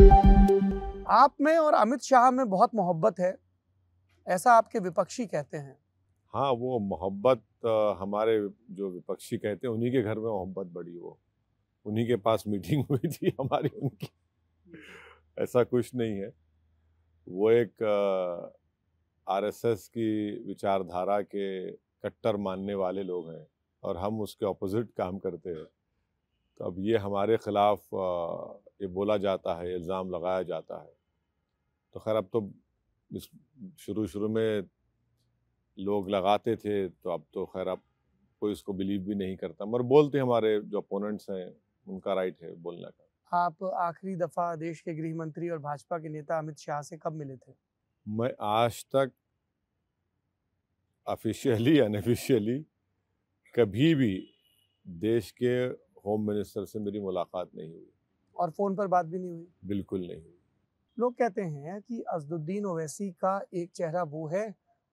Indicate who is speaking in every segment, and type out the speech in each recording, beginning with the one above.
Speaker 1: आप में और अमित शाह में बहुत मोहब्बत है ऐसा आपके विपक्षी कहते हैं
Speaker 2: हाँ वो मोहब्बत हमारे जो विपक्षी कहते हैं उन्हीं के घर में मोहब्बत बड़ी वो उन्हीं के पास मीटिंग हुई थी हमारी उनकी ऐसा कुछ नहीं है वो एक आरएसएस की विचारधारा के कट्टर मानने वाले लोग हैं और हम उसके ऑपोजिट काम करते हैं तो अब ये हमारे ख़िलाफ़ ये बोला जाता है इल्ज़ाम लगाया जाता है तो खैर अब तो इस शुरू शुरू में लोग लगाते थे तो अब तो खैर अब कोई इसको बिलीव भी नहीं करता मगर बोलते हमारे जो अपोनेंट्स हैं उनका राइट है बोलने
Speaker 1: का आप आखिरी दफ़ा देश के गृह मंत्री और भाजपा के नेता अमित शाह से कब मिले थे
Speaker 2: मैं आज तक ऑफिशियली अनऑफिशियली कभी भी देश के होम मिनिस्टर से मेरी मुलाकात नहीं हुई
Speaker 1: और फ़ोन पर बात भी नहीं हुई
Speaker 2: बिल्कुल नहीं हुई
Speaker 1: लोग कहते हैं कि असदुद्दीन ओवैसी का एक चेहरा वो है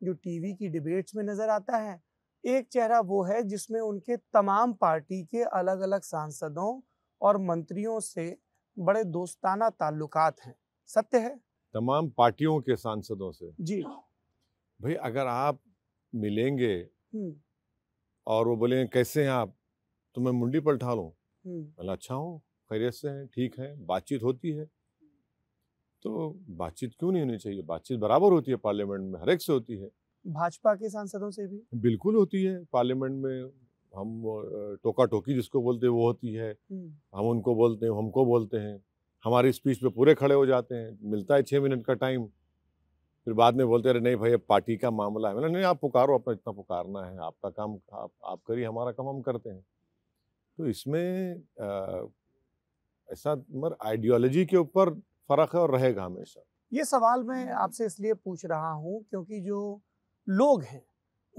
Speaker 1: जो टीवी की डिबेट्स में नज़र आता है एक चेहरा वो है जिसमें उनके तमाम पार्टी के अलग अलग सांसदों और मंत्रियों से बड़े दोस्ताना ताल्लुकात हैं सत्य है
Speaker 2: तमाम पार्टियों के सांसदों से जी भाई अगर आप मिलेंगे हम्म। और वो बोलेंगे कैसे हैं आप तो मैं मुंडी पर ठा लूँ मतलब अच्छा हूँ खैरियत से है ठीक है बातचीत होती है तो बातचीत क्यों नहीं होनी चाहिए बातचीत बराबर होती है पार्लियामेंट में हर एक से होती है
Speaker 1: भाजपा के सांसदों से भी
Speaker 2: बिल्कुल होती है पार्लियामेंट में हम टोका टोकी जिसको बोलते हैं वो होती है हम उनको बोलते हैं हमको बोलते हैं हमारी स्पीच पे पूरे खड़े हो जाते हैं मिलता है छः मिनट का टाइम फिर बाद में बोलते अरे नहीं भाई अब पार्टी का मामला है मैंने नहीं आप पुकारो अपना इतना पुकारना है आपका काम आप, आप करिए हमारा काम हम करते हैं तो इसमें ऐसा मगर आइडियोलॉजी के ऊपर फ़र्क है और रहेगा हमेशा
Speaker 1: ये सवाल मैं आपसे इसलिए पूछ रहा हूँ क्योंकि जो लोग हैं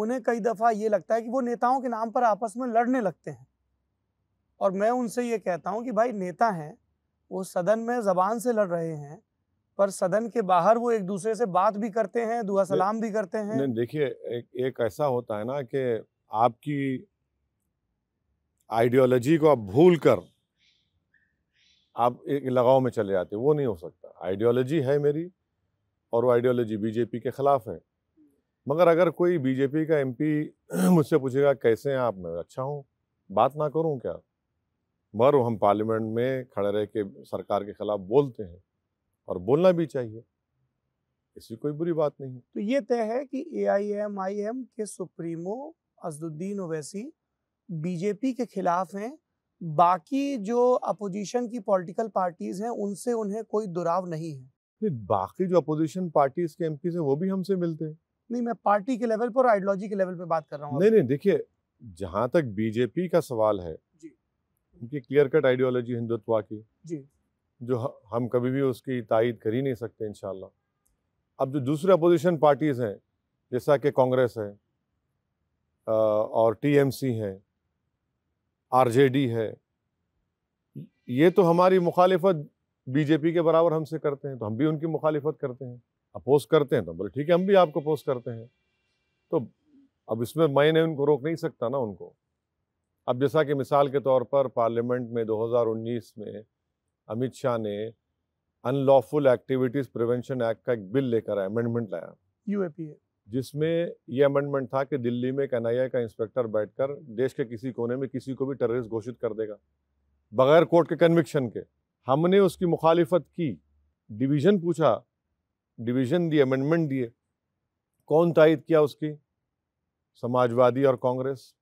Speaker 1: उन्हें कई दफ़ा ये लगता है कि वो नेताओं के नाम पर आपस में लड़ने लगते हैं और मैं उनसे ये कहता हूँ कि भाई नेता हैं वो सदन में ज़बान से लड़ रहे हैं पर सदन के बाहर वो एक दूसरे से बात भी करते हैं दुआ सलाम भी करते हैं
Speaker 2: देखिए एक, एक ऐसा होता है ना कि आपकी आइडियोलॉजी को आप भूल कर आप एक लगाव में चले जाते वो नहीं हो सकता आइडियोलॉजी है मेरी और वो आइडियोलॉजी बीजेपी के ख़िलाफ़ है मगर अगर कोई बीजेपी का एमपी मुझसे पूछेगा कैसे हैं आप मैं अच्छा हूँ बात ना करूँ क्या मगर हम पार्लियामेंट में खड़े रह के सरकार के ख़िलाफ़ बोलते हैं और बोलना भी चाहिए इसकी कोई बुरी बात नहीं
Speaker 1: तो ये तय है कि A I M I M के सुप्रीमो असदुद्दीन ओवैसी बीजेपी के खिलाफ हैं बाकी जो अपोजिशन की पॉलिटिकल पार्टीज हैं उनसे उन्हें कोई दुराव नहीं है नहीं बाकी जो अपोजिशन
Speaker 2: पार्टीज के एमपी से वो भी हमसे मिलते हैं नहीं मैं पार्टी के लेवल पर और आइडियोलॉजी के लेवल पर बात कर रहा हूँ नहीं नहीं देखिए जहाँ तक बीजेपी का सवाल है उनकी क्लियर कट आइडियोलॉजी हिंदुत्व की जी जो हम कभी भी उसकी तायद कर ही नहीं सकते इनशाला अब जो दूसरे अपोजिशन पार्टीज़ हैं जैसा कि कांग्रेस है और टीएमसी है आर जे डी है ये तो हमारी मुखालिफत बीजेपी के बराबर हमसे करते हैं तो हम भी उनकी मुखालिफत करते हैं अपोज करते हैं तो बोले ठीक है हम भी आपको अपोज करते हैं तो अब इसमें मैंने उनको रोक नहीं सकता ना उनको अब जैसा कि मिसाल के तौर पर पार्लियामेंट में 2019 में अमित शाह ने अनलॉफुल एक्टिविटीज़ प्रिवेंशन एक्ट का एक बिल लेकर आया अमेंडमेंट लाया यू जिसमें ये अमेंडमेंट था कि दिल्ली में एनआईए का इंस्पेक्टर बैठकर देश के किसी कोने में किसी को भी टेररिस्ट घोषित कर देगा बगैर कोर्ट के कन्विक्शन के हमने उसकी मुखालिफत की डिवीज़न पूछा डिवीज़न दिए अमेंडमेंट दिए कौन तायद किया उसकी समाजवादी और कांग्रेस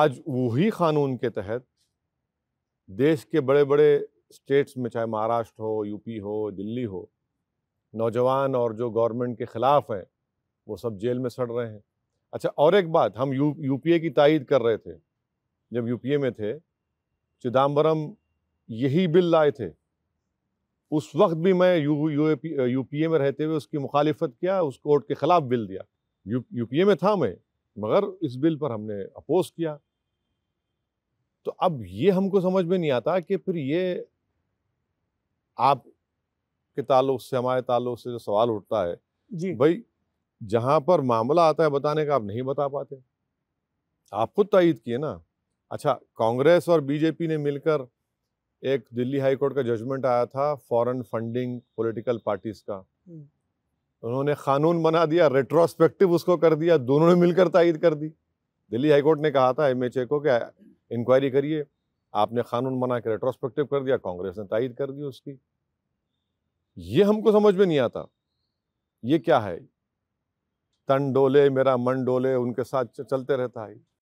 Speaker 2: आज वही क़ानून के तहत देश के बड़े बड़े स्टेट्स में चाहे महाराष्ट्र हो यूपी हो दिल्ली हो नौजवान और जो गवर्नमेंट के ख़िलाफ़ हैं वो सब जेल में सड़ रहे हैं अच्छा और एक बात हम यू यूपीए की तायद कर रहे थे जब यूपीए में थे चिदम्बरम यही बिल लाए थे उस वक्त भी मैं यू यू यूपीए में रहते हुए उसकी मुखालिफत किया उस कोर्ट के ख़िलाफ़ बिल दिया यू यूपीए में था मैं मगर इस बिल पर हमने अपोज किया तो अब ये हमको समझ में नहीं आता कि फिर ये आप के ताल्लुक से हमारे ताल्लुक से जो सवाल उठता है जी भाई जहाँ पर मामला आता है बताने का आप नहीं बता पाते आप खुद तयद किए ना अच्छा कांग्रेस और बीजेपी ने मिलकर एक दिल्ली हाई कोर्ट का जजमेंट आया था फॉरेन फंडिंग पॉलिटिकल पार्टीज का हम्म। उन्होंने कानून बना दिया रेट्रोस्पेक्टिव उसको कर दिया दोनों ने मिलकर तायद कर दी दिल्ली हाईकोर्ट ने कहा था एमएचए को कि इंक्वायरी करिए आपने कानून बना के रेट्रोस्पेक्टिव कर दिया कांग्रेस ने तायद कर दी उसकी ये हमको समझ में नहीं आता ये क्या है तन डोले मेरा मन डोले उनके साथ चलते रहता है